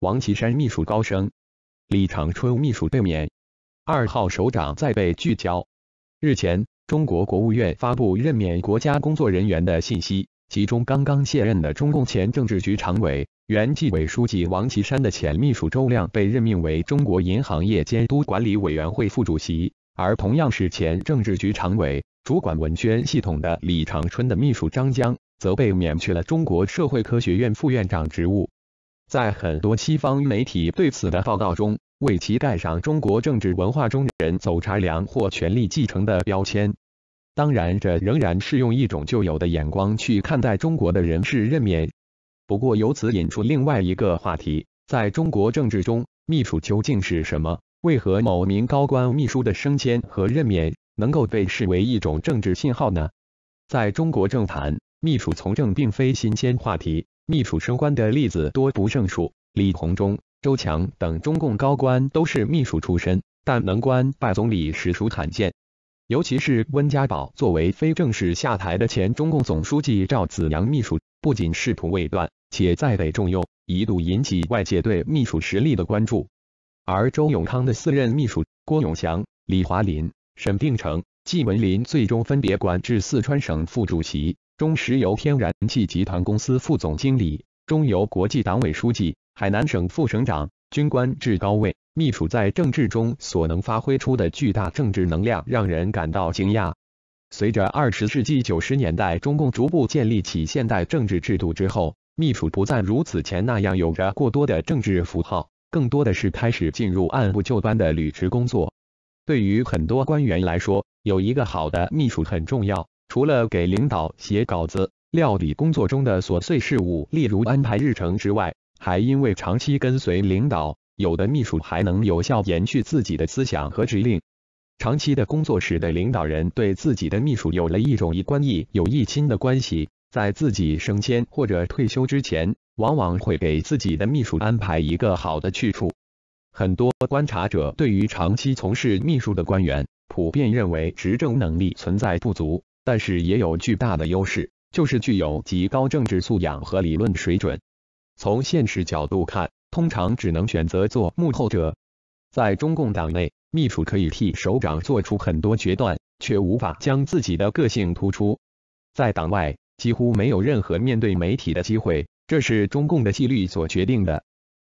王岐山秘书高升，李长春秘书被免。二号首长再被聚焦。日前，中国国务院发布任免国家工作人员的信息，其中刚刚卸任的中共前政治局常委、原纪委书记王岐山的前秘书周亮被任命为中国银行业监督管理委员会副主席，而同样是前政治局常委、主管文宣系统的李长春的秘书张江则被免去了中国社会科学院副院长职务。在很多西方媒体对此的报道中，为其盖上“中国政治文化中人走茶凉”或“权力继承”的标签。当然，这仍然是用一种旧有的眼光去看待中国的人事任免。不过，由此引出另外一个话题：在中国政治中，秘书究竟是什么？为何某名高官秘书的升迁和任免能够被视为一种政治信号呢？在中国政坛，秘书从政并非新鲜话题。秘书升官的例子多不胜数，李鸿忠、周强等中共高官都是秘书出身，但能官拜总理实属罕见。尤其是温家宝作为非正式下台的前中共总书记，赵紫阳秘书不仅仕途未断，且再被重用，一度引起外界对秘书实力的关注。而周永康的四任秘书郭永祥、李华林、沈定成、季文林，最终分别官至四川省副主席。中石油天然气集团公司副总经理、中油国际党委书记、海南省副省长，军官至高位，秘书在政治中所能发挥出的巨大政治能量，让人感到惊讶。随着二十世纪九十年代中共逐步建立起现代政治制度之后，秘书不再如此前那样有着过多的政治符号，更多的是开始进入按部就班的履职工作。对于很多官员来说，有一个好的秘书很重要。除了给领导写稿子、料理工作中的琐碎事务，例如安排日程之外，还因为长期跟随领导，有的秘书还能有效延续自己的思想和指令。长期的工作使的领导人对自己的秘书有了一种一官一有一亲的关系，在自己升迁或者退休之前，往往会给自己的秘书安排一个好的去处。很多观察者对于长期从事秘书的官员，普遍认为执政能力存在不足。但是也有巨大的优势，就是具有极高政治素养和理论水准。从现实角度看，通常只能选择做幕后者。在中共党内，秘书可以替首长做出很多决断，却无法将自己的个性突出。在党外，几乎没有任何面对媒体的机会，这是中共的纪律所决定的。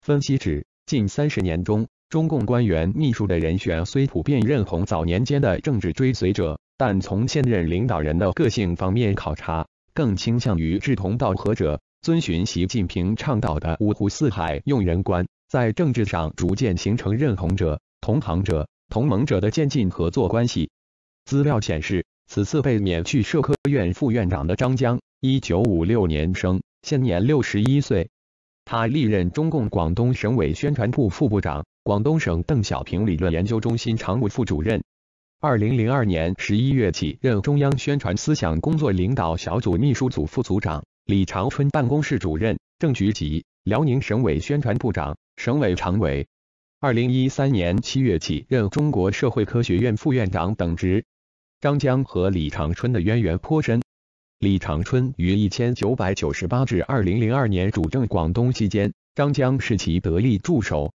分析指，近三十年中，中共官员秘书的人选虽普遍认同早年间的政治追随者。但从现任领导人的个性方面考察，更倾向于志同道合者，遵循习近平倡导的五湖四海用人观，在政治上逐渐形成认同者、同行者、同盟者的渐进合作关系。资料显示，此次被免去社科院副院长的张江，1956年生，现年61岁。他历任中共广东省委宣传部副部长、广东省邓小平理论研究中心常务副主任。二零零二年十一月起，任中央宣传思想工作领导小组秘书组副组长、李长春办公室主任，正局级，辽宁省委宣传部长、省委常委。二零一三年七月起，任中国社会科学院副院长等职。张江和李长春的渊源颇深。李长春于一千九百九十八至二零零二年主政广东期间，张江是其得力助手。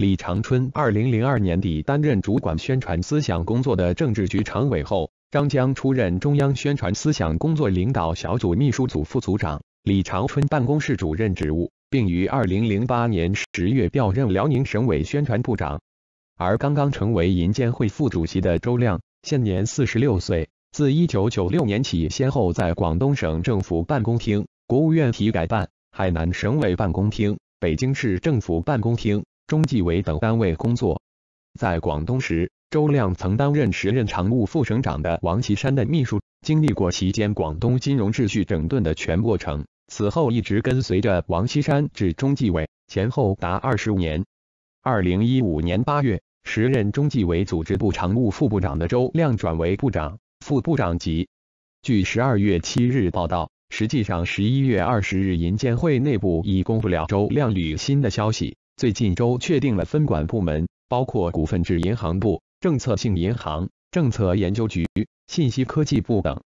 李长春二零零二年底担任主管宣传思想工作的政治局常委后，张江出任中央宣传思想工作领导小组秘书组副组长、李长春办公室主任职务，并于二零零八年十月调任辽宁省委宣传部长。而刚刚成为银监会副主席的周亮，现年四十六岁，自一九九六年起先后在广东省政府办公厅、国务院体改办、海南省委办公厅、北京市政府办公厅。中纪委等单位工作，在广东时，周亮曾担任时任常务副省长的王岐山的秘书，经历过期间广东金融秩序整顿的全过程。此后一直跟随着王岐山至中纪委，前后达二十五年。二零一五年八月，时任中纪委组织部常务副部长的周亮转为部长、副部长级。据十二月七日报道，实际上十一月二十日银监会内部已公布了周亮履新的消息。最近周确定了分管部门，包括股份制银行部、政策性银行、政策研究局、信息科技部等。